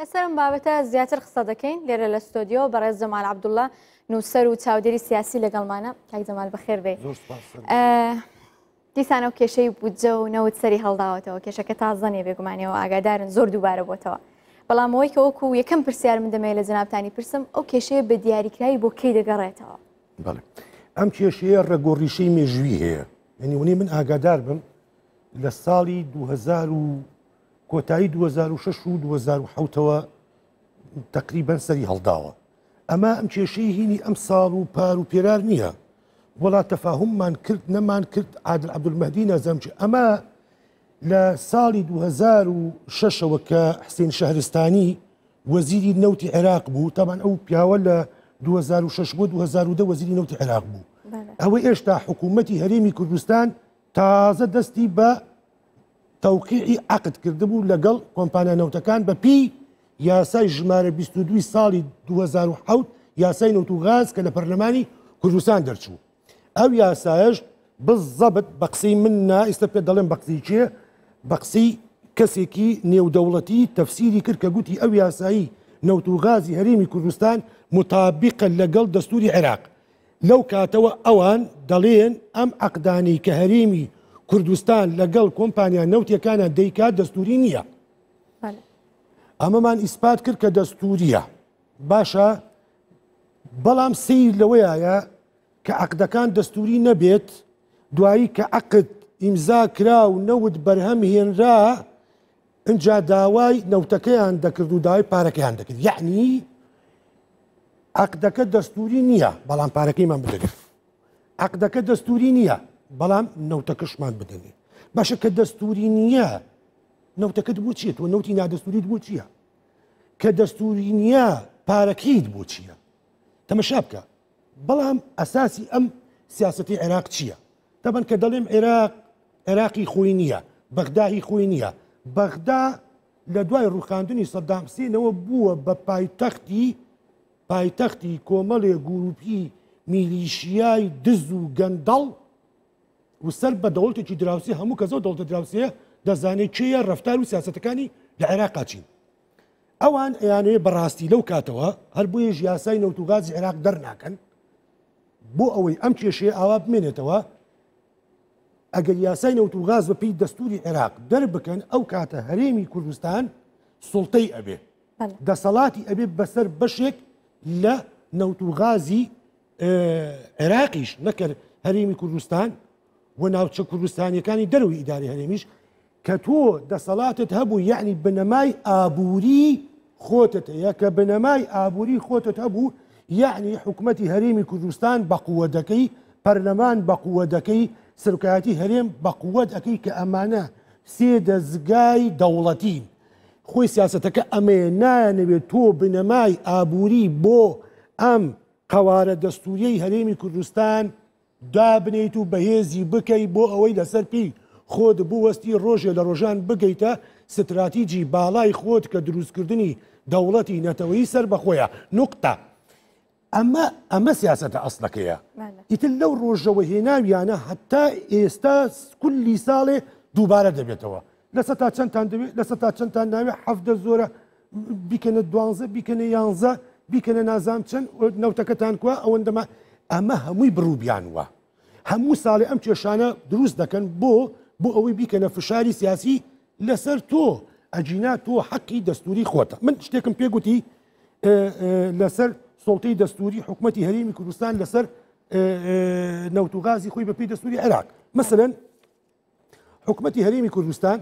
لەسەرم بابەتە زیاتر قسە دەکەین لێرە لە ستۆدیۆ بەڕێز جەمال عبدوڵە نووسەر و چاودێری سیاسی لەگەڵمانە کاک جەمال بەخێر بێ دیسانە و کێشەی بودجە و نەوت سەری هەڵداوەتەوە کێشەکە تازەنێ بێگومانەوە ئاگادارن زۆر دووبارە بۆتەوە بەڵام ئەوەی کە وەکو یەکەم پرسیار من دەمێ لە جنابتانی پرسم ئەو کێشەیە بە دیاریکراایی بۆ کەی دەگەڕێتەوە ئەم کێشەیە ڕێگۆڕیشەی مێژوی هەیە ینی ونی من ئاگادار بم لە ساڵی 2000 کۆتایی 2006 و 2010ەوە تقریبەن سەری هەڵداوە ئەمە ئەم کێشەی هینی ئەم ساڵ و پار و پێرار نییە وڵات تەفاهممان کرد نەمان کرد عادل عبدولمەدی نازەم ئەمە لە ساڵی 2006ەوە کە حسین شەهرستانی وەزیری نەوتی عێراق بوو تامان ئەو پیاوە لە 2006 بۆ 2010 وەزیری نەوتی عێراق بوو ئەوە ئێشتا حکوومەتی هەرێمی کوردستان تازە دەستی بە تەوقیعی عقد کردبوو لەگەڵ کۆمپانیا نەوتەکان بە پی یاسای ژمارە 22 ساڵی 2010 یاسای نوتوغاز کە لە پەرلەمانی کوردستان دەرچوو ئەو یاسایش بزەبت بە قسەی من نا ئێستا پێ دەڵێن بەقسی چێ بەقسی کەسێکی نێودەوڵەتی تەفسیری کرد کە گوتی ئەو یاسایی نەوتوغازی هەرێمی کوردستان مطابقە لەگەڵ دەستوری عێراق لەو کاتەوە ئەوان دەڵێن ئەم عقدانی کە هەرێمی کوردستان لەگەڵ کۆمپانیا نەوتەکانە دەیکات دەستوری نییە ئەمەمان ئیسپات کرد کە دەستوریە باشە بەڵام سیر لەوەیە کە عقدەکان دەستوری نەبێت دوایی کە عقد ئیمزا کرا و نەوت بەرهەم هێنرا اینجا داوای نەوتەکەیان دەکرد و داوای پارەکەیان دەکرد یعنی عقدەکە دەستوری نییە بەڵام پارەکەیمان بدەگرت عقدەکە دەستوری نییە بەڵام نەوتەکەشمان بدەنێ باشە کە دەستوری نییە نەوتەکەت بۆ چیت و نوتی نادەستوریت بۆ چییە کە دەستوری نییە پارەکەیت بۆ چییە تەمەشا بکە بەڵام ئەساسی ئەم سیاستی عێراق چییە تەبەن کە دەڵێم عێراق عێراقی خۆی نییە بەغداهی خۆی نییە بەغدا لە دوای ڕوخاندنی سەدامسینەوە بووە بە پایتەختی پایتەختی کۆمەڵێ گروپی میلیشیای دز و گەندەڵ وسەر بە دەوڵتێکی دراوسی هەموو کە زۆ دەوڵتە دراوسەیە دەزانێت چیە ڕفتار و سیاستەکانی لە عێراقا چین ئەوان ئەیانەیە بەڕاستی لەو کاتەوە هەر بۆیە ژیاسای نەوتوگازی عێراق دەرناکەن بۆ ئەوەی ئەم کێشەیە ئاوا بمێنێتەوە ئەگەر یاسای نەوتوگاز بەپی دەستوری عێراق دەربکەن ئەو کاتە هەرێمی کوردستان سڵتەی ئەبێ دەسەڵاتی ئەبێ بەسەر بەشێک لە نەوتوغازی عێراقیش نەکرد هەرێمی کوردستان وە ناوچە کوردستانیەکانی دەروی ئیداری هەرێمیش کە تۆ دەسەڵاتت هەبوو یعنی بنەمای ئابووری خۆتت هەیە کە بنەمای ئابووری خۆتت هەبوو یعنی حکوومەتتی هەرێمی کوردستان بە قووەدەکەی پەرلەمان بە قووەدەکەی سرکایەتی هەرێم بە قووەت ئەەکەی کە ئەمانە سێ دەزگای دەوڵەتین خۆی سیاستەکە ئەمەیە نایەنەوێت تۆ بنەمای ئابووری بۆ ئەم قوارە دەستوریەی هەرێمی کوردستان دابنیت و بەهێزی بکەی بۆ ئەوەی لەسەر پی خۆت بوەستی ڕۆژێ لە ڕۆژان بگەیتە ستراتیجی باڵای خۆت کە دروستکردنی دەوڵەتی نەتەوەی سەر بەخۆیە نقطە ئەمە ئەمە سیاسەتە ئەسلەکەیە ئیتر لەو ڕۆژەوە هێناویانە هەتا ئێستا کولی ساڵێ دووبارە دەبێتەوە لەسە تا چەندان دەبێت لەسە تا چەندان ناوێ حەفتە زۆرە بیکەنە دوانزە بیکەنە یانزە بیکەنە نازام چەند نەوتەکەتان کووە ئەوەندەمە ئەمە هەمووی بڕوبیان وە هەموو ساڵی ئەم کێشانە دروست دەکەن بو بۆ ئەوەی بیکەنە فشاری سیاسی لسر تو اجینا تو حقی دستوری خوتا من لسر سلطه دستوری شتێکم پێگوتی لەسەر سڵتەی دەستوری حکوومەتتی هەرمی کوردستان لەسەر نەوتوغازی خۆی بەپی دەستوری عێراق مثلەن حکوومەتتی هەرمی کوردستان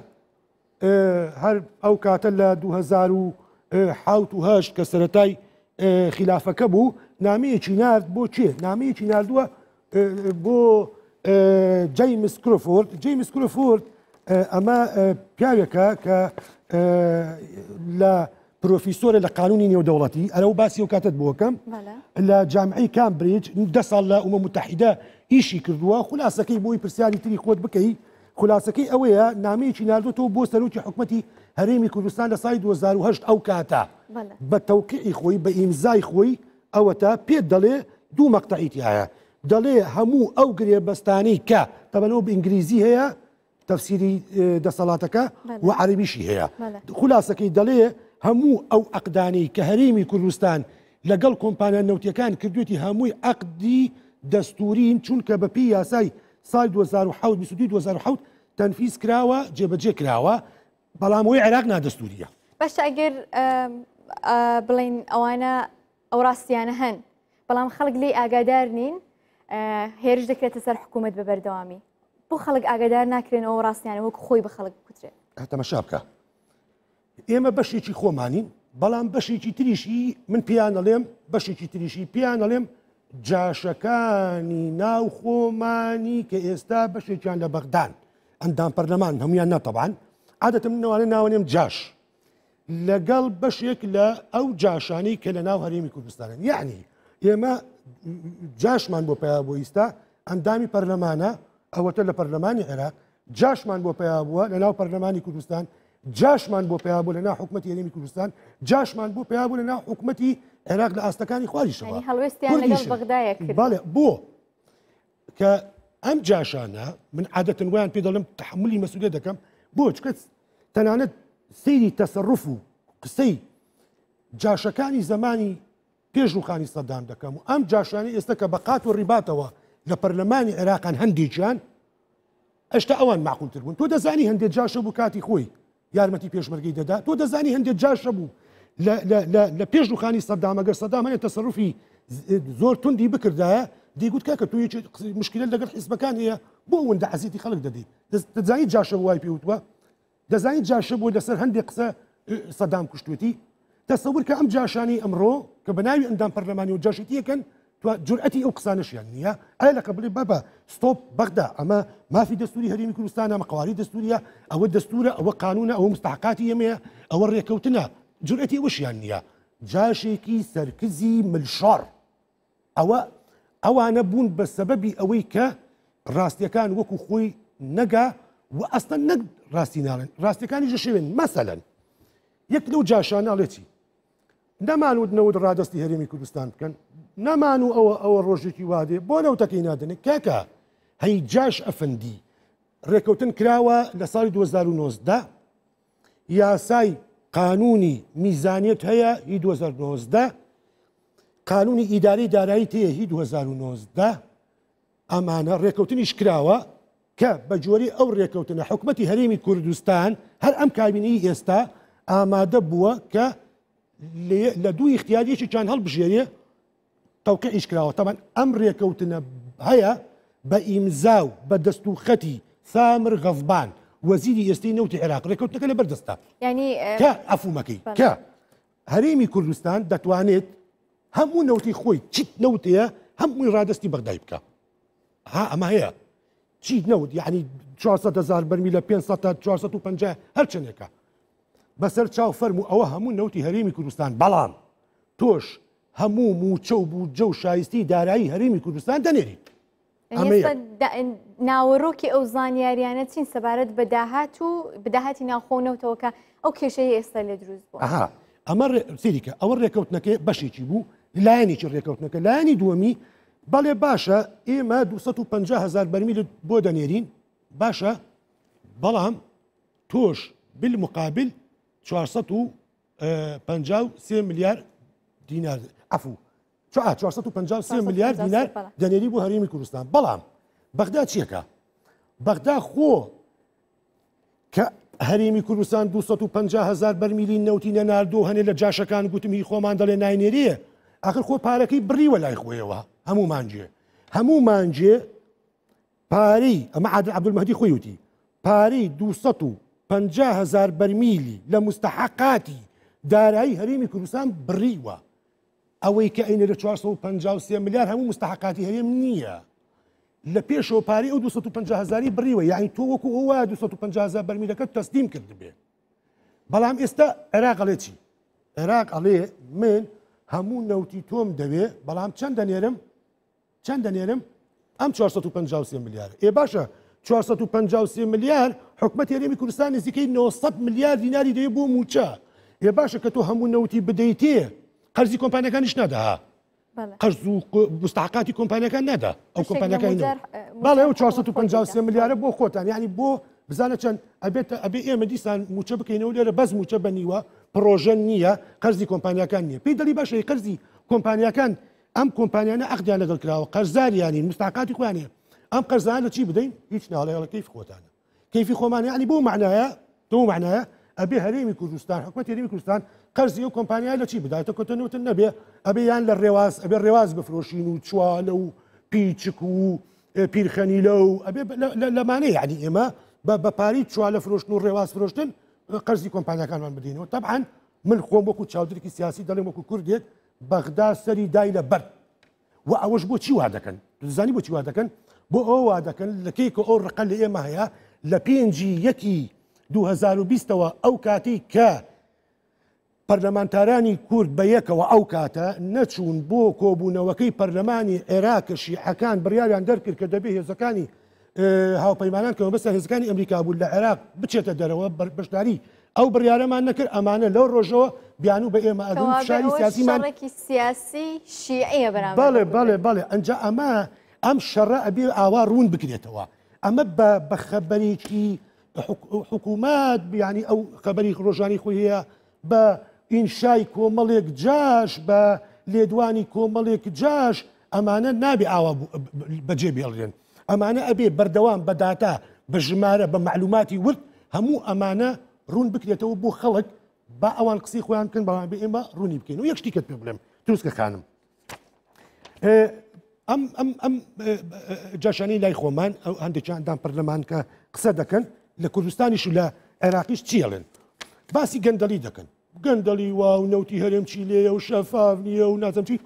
هەر و کاتە لە 2010 کە سەتای خلافەکە بوو نامەیەکی نرد بۆ چێ نامەیەکی نردووە بۆ جیمس کرۆفۆرد جیمس کرۆفۆرد ئەمە پیاوێکە کە لە پرۆفیسۆرە لە قانونی نێودەوڵەتی ئەرە باسی و کاتت بووەکەم لە جامعی کامبریج دە ساڵ لە ئومە متحیدە ئیشی کردووە خلاصەکەی بۆی پرسیاری تری خۆت بکەی خلاصەکەی ئەوەیە نامەیەکی نردوەوە بۆ سەرروکی حکوومەتی هەرێمی کوردستان لە سای 2010 ئەو کاتە بە تەوقعی خۆی بە ئیمزای خۆی ئەوە تا پێت دەڵێ دوو مەقطعیتی هەیە دەڵێ هەموو ئەو گرێ بەستانی کە تەبەنەوە بئنگلیزی هەیە تەفسیری دەسەڵاتەکە و عربیشی هەیە خولاسەکەی دەڵێ هەموو ئەو ئەقدانی کە هەرێمی کوردستان لەگەڵ کۆمپانیا نەوتەکان کردوێتی هەمووی عقدی دەستورین چونکە بەپی یاسای سال 2010 تەنفیز کراوە جێبەجێ کراوە بەڵام وی عێراق نادەستوریە بەش ئەگەر بڵین ئەوانە ئەو ڕاستیانە هەن بەڵام خەڵک لی ئاگادار نین هێرش دەکرێتە سەر حکوومەت بە بەردەوامی بۆ خەڵک ئاگادار ناکرێنەوە ڕاستیانە وەک خۆی بە خەڵک کوترێت هەتەمەشا بکە ئێمە بەشێکی خۆمانین بەڵام بەشێکی تریشی من پیان ئەڵێم بەشێکی تریشی پیان ئەڵێم جاشەکانی ناو خۆمانی کە ئێستا بەشێکیان لە بەغدان ئەندام پەرلەمان هەمویان نەتەبان عادەتە منەوانە ناوانێم جاش لەگەڵ بەشێک لە ئەو جاشانی کە لە ناو هەرێمی کوردستانن یعنی ئێمە جاشمان بۆ پیا بۆ ئیستا ئەندامی پەرلەمانە ئەوەتە لە پەرلەمانی عێراق جاشمان بۆ پیا بووە لە ناو پەرلەمانی کوردستان جاشمان بۆ پیا بوو لە ناو حکوومەتی هێنمی کوردستان جاشمان بۆ پیا بوو لە ناو حکوومەتی عێراق لە ئاستەکانی خواریشەوە بەڵێ بۆ کە ئەم جاشانە من عادەتن ویان پێ دەڵم تحملی مەسوولێ دەکەم بۆ چکەس تەنانەت سەیری تەسەڕف و قسەی جاشەکانی زمانی پێش روخانی سەدام دەکەم و ئەم جاشانی ئێستا کە بەقات و ڕیباتەوە لە پەرلەمانی عێراقان هەندێکیان ئەشتا ئەوان معقولتر بوون تۆ دەزانی هەندێک جاشە بوو کاتی خۆی یارمەتی پێشمەرگی دەدا تۆ دەزانی هەندێک جاشە بوو لە پێش روخانی سەدامەگەر سەدامانێت تەسەرروفی زۆر توندی بکردایە دیگوت کە کە توی مشکلە لەگەر حیزبەکان هەیە بۆ ئەوەندە عزیتی خەڵک دەدی دەزانیت جاشە وای پێوتوە دەزانیت جاشە بۆ لەسەر هەندێک قسە سەدام کوشتێتی تصور كأم جاشاني أمره كبناوي عندهم برلماني وجاشتيه كان جرأتي أقصانش يعني أهلا قبل بابا ستوب بغدا أما ما في دستوري هريم كردستان أما قوارير دستورية أو الدستورة أو قانون أو مستحقات يمية أو الريكوتنا جرأتي وش يعني كي سركزي ملشار أو أو أنا بون بسبب أويكا راستي كان وكو خوي نجا وأصلا نجد راستي نارن راستي كان يجشين مثلا يكلو جاشان قالتي نەمانود نەوت ڕادستی هەرێمی کوردستان بکەن نەمان و ئەوە ئەوە ڕۆژێکی وادێ بۆ نەوتەکەی نادنێ کاکە هەی جاش ئەفەندی ڕێکەوتن کراوە لە ساڵی 2009 یاسای قانونی میزانیت هەیە هی 2009 قانونی ئیداری دارایی تەیە هی 2009 ئەمانە ڕێکەوتنی شکراوە کە بە جۆری ئەو ڕێکەوتنە حکوومەتتی هەرێمی کوردستان هەر ئەم کابینی ئێستا ئامادە بووە کە لدو اختياري اختیاریەکی كان هالبجيري توقيع کراوە طبعا امر يكوتنا هيا بامزاو بدستو ختي ثامر غضبان وزير سامر نوت العراق ئێستی نەوتی بردستا يعني كا عفو ینی کە ئەفومەکەی کە هەرێمی کوردستان دەتوانێت هەموو نەوتی خۆی چیت نەوتەیە هەمووی ڕادستی ها اما هي تشيت نوت يعني 400 هزار بەرمی 500 450 هەرچەندێکە بەسەر چاو فەرم و ئەوە هەموو نەوتی هەرێمی کوردستان بەڵام تۆش هەموو موچە بوو جە و شایستی دارایی هەرێمی کوردستان دەنێریت ناوەڕۆکی ئەو زانیاریانە چین سەبارەت بەداهات و بداهاتی ناوخۆنەوتەوەکە ئەو کێشەی ئێستا لە دروست بوو ئەمە سریکە ئەوە ڕێکەوتنەکەی بەشێکی بوو لایەنێکی ڕێکەوتنەکە لایانی دووەمی بەڵێ باشە ئێمە 250 هزار بەرمیل بۆ دەنێرین باشە بەڵام تۆش بالمقابل 453 میلیار دینار ئەفو 453 میلیار دینار دەنێری بۆ هەرێمی کوردستان بەڵام بەغدا چیەکە بەغدا خۆ کە هەرێمی کوردستان 250 هزار بەرمیلی نەوتینە نردۆ هەنێ لە جاشەکان گوتمی خۆمان دەڵێ ناینێریە ئاخر خۆ پارەکەی بریوە لای خۆیەوە هەموو مانجێ هەموو مانجێ پارەی ئەمە عادل عبدمەدی خۆی وتی پارەی 200 هزار بەرمیلی لە مستحقاتی دارایی هەرمی کوردستان بڕیوە ئەوەی کە ئەینە لە 450 میلیار هەموو مستحقاتی هەرێم نییە لە پێشەوە پارێ ئەو 250 هزاری بڕیوە یعنی تۆ وەکو ئەوە 250 بەرمیلەکە تەستیم کرد بێ بەڵام ئێستا عێراقڵێ چی عێراق ئەڵێ من هەموو نەوتی تۆم دەوێ بەڵام چەند دەنێرم چەند دەنێرم ئەم 450 میلیار ئێ باشە 450 میلیار حکومت هێرێمی کوردستان نزیکەی 900 میلیارد دیناری دەیە بۆ موچە هێ باشە کە تۆ هەموو نەوتی بدەیتێ قەرزی کۆمپانیەکانیش نەداها قرز و مستحقاتی کۆمپانیەکان نەدا ئەو کۆمپانیەکان باڵێ ئەو 453 میلیارە بۆ خۆتان یعنی بۆ بزانە چەند ئەبێت ئەبێ ئێمە دیسان موچە بکەینەوە لێرە بەس موچە بەنیوە پرۆژە نییە قەرزی کۆمپانیەکان نییە پێی دەلی باشە قەرزی کۆمپانیەکان ئەم کۆمپانیانە ئەخدیان لەگەڵ کراوە قەرزاریانی مستحقاتی خوانێ ئەم قەرزانە چی بدەین هیچ ناڵێڵەکەی خۆتانە كيف خۆمان یعنی يعني بۆ معنایە تۆ معنایە ئەبێ هەرێمی کوردستان حکوومەت هريمي کوردستان قەرزی و کۆمپانیای لە چی بداتە کۆتەنوتن نەبێ ئەبێ یان لە ابي ئەبێ ڕێواز بفرۆشین و چوالە و پیچک و پیرخەنی لە و ئەبێ لەمانەیە یعنی ئێمە بە پاری چوالە فرۆشتن و ڕێواز فرۆشتن قەرزی کۆمپانیەکانمان بدینەوە طبعاان من خۆم وەکو چاودێکی سیاسی دەڵێ وەکو کوردێک بەغدا سەری دای لە بەر و ئەوەش بۆ چی وا دەکەن دزانی بۆ چی وا دەکەن بۆ ئەو وا دەکەن لەکەی کە ئەو ڕقل لە پێنجی یەکی 2020ەوە ئەو کاتی کە پەرلەمانتارانی کورد بە یەکەوە ئەو کاتە نەچوون بۆ کۆبوونەوەکەی پەرلەمانی عێراکەشی حەکان بریاریان دەرکرد کە دەبێ هێزەکانی هاوپەیمانان کەەوە بەسەر هێزەکانی ئەمریکا بوو لە عێراق بچێتە دەرەوە بەشداری ئەو بریارەمان نەکرد ئەمانە لەو ڕۆژەوە بیان و بە ئێمە ئەدون شاری سیاسیمان سیاسی شیعەیە بەڵێ بەڵێ بەڵێ ئەنج ئەمە ئەم شەڕە ئەبیر ئاوا ڕوون بکرێتەوە. ئەمە بە خەبەرێکی حکوومەت بیانی ئەو خەبەری ڕۆژانی خۆی هەیە بە ئینشای کۆمەڵێک جاش بە لێدوانی کۆمەڵێک جاش ئەمانە نابێ ئاوا بەجێ بێڵێن ئەمانە ئەبێ بەردەوام بەداتا بە ژمارە بە معلوماتی ورد هەموو ئەمانە ڕوون بکرێتەوە بۆ خەڵک با ئەوان قسی خۆیان کن بەوان بێ ئێمە ڕوونی بکەین و یەک شتیکت پێ بڵێم دروستکە خانم ام ام ام أه، أه، جاشاني لا يخومان او عندي كان عندهم برلمان لا لكردستاني شو لا عراقيش تشيلن باسي قندلي دكن قندلي واو نوتي هرم تشيلي وشفافني ونازم تشي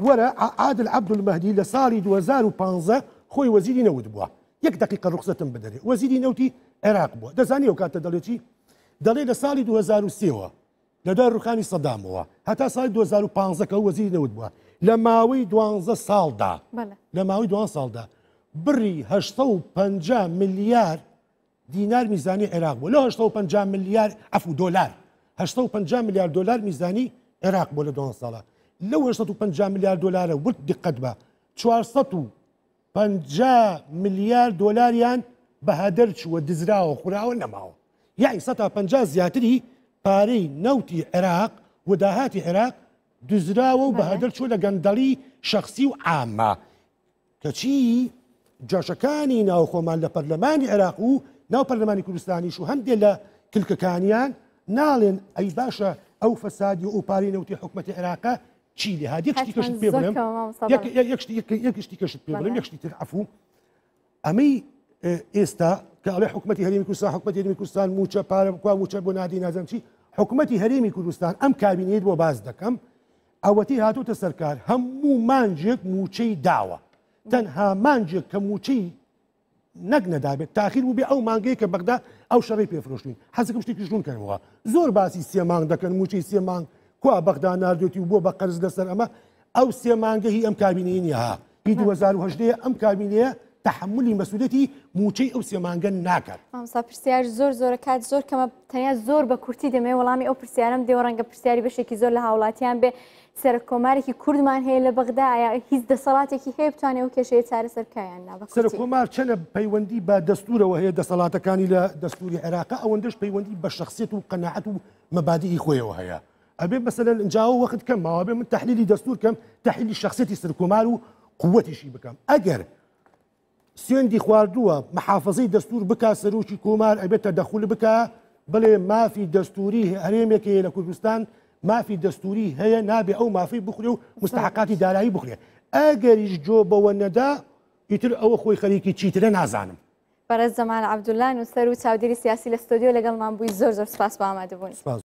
ورا عادل عبد المهدي لا لصالي دوزار بانزا خوي وزيري نوت بوا يك دقيقه رخصه بدري وزيري نوتي عراق بوا دزاني دالي لا دلي لصالي سيوا وسيوا لدار رخاني صدام هو حتى صالي دوزار بانزا كو وزيري نوت بوا لە ماوەی دوانزە ساڵدا لە ماوەی دوان ساڵدا بڕی ه50 میلیارد دینار میزانی عێراق بوو لە 50 میلیارد ئەف دلار 50 میلیارد دلار میزانی عێراق بۆ لە دو ساڵە لەو 50 میلیارد دلارە ورد دقت بە 450 میلیارد دلاریان بەهدەر چوە دزراوە خوراوە نەماوە یعنی 150 زیاتری پارەی نەوتی عێراق وداهاتی عێراق دزراوە و بەهدەر چۆ لە گەندەڵی شخصی و ئامە کەچی جاشەکانی ناوخۆمان لە پەرلەمانی عێراق و ناو پەرلەمانی کوردستانیش و هەندێک لە کلکەکانیان ناڵێن ئەی باشە ئەو فەسادی و پارینەوتی حکوومەتی عێراقە چی لێ هادی یەکشتی کەشت پێ بڵێم یەکشتی کەشت پێ بڵێم یەکشتی تر عفو ئەمەی اه، ئێستا کە ئەڵێ حکوومەتی هەرێمی کوردستان حکوومەتی هەرێمی کوردستان موچە پارە بکوا موچە بۆ نادی نازەم چی حکوومەتی هەرێمی کوردستان ئەم کابینێت بۆ باز دەکەم ئەوەتی هاتوتە سەرکار هەموو مانجێک موچەی داوە تەنها مانجێک کە موچەی نەک نەدابێت تاخیر و بێ ئەو مانگەی کە بەغدا ئە شەڕی پێفرۆشتین حەزەکەم شتێکی ژونکەنەوە زۆر باسی سێمانگ دەکەن موچەی سێمانگ کو بەغدا نردێتی و بۆ بە قەرز لەسەر ئەمە ئەو سێمانگە هی ئەم کابینینی ها هی 2010 ئەم کابینەیە تحملی مەسوولەتی موچەی ئەو سێمانگە ناکات ئامسا پرسیار زۆر زۆرە کات زۆر کەمە تەنیا زۆر بە کورتی دەمێ وەڵامی ئەو پرسیارم دێ ڕەنگە پرسیاری بەشێکی زۆر لە هاوڵاتیان بێ سەر کۆمارێکی کوردمان هەیە لە بەغدایە هیچ دەسەڵاتێکی هەیە بتوانێ و کێشەیە چارە سەرکایان سەر کۆمار چەنە پەیوەندی بە دەستورەوە هەیە دەسەڵاتەکانی لە دەستوری عێراقا ئەوەندەش پەیوەندی بە شخصیت و قەنەعەت و مەبادی خۆیەوە هەیە ئەبێ بەسەر ئەنجاو وەخت کەم ماوە بێ من تحلیلی دەستور کەم تحلیلی شخصێتی سەرکۆمار و قوتیشی بکەم ئەگەر سوێندی خواردووە محافظی دەستور بک سەرروکی کۆمار ئەبێتە دەخول بک بڵێ مافی دەستوری هەرێمێکی لە کوردستان مافی دەستوری هەیە نابێ ئەو مافی بخورێ و مستحقاتی دارایی بخورێ ئەگەریش جۆ بەوە نەدا ئیتر ئەوە خۆی خەریکی چیترە نازانم بەرە زمان عبدولان و سەر و چاودێری سیاسی لە ستۆدیۆ لەگەڵمان بووی زۆر زۆر سپاس بامادەبوون.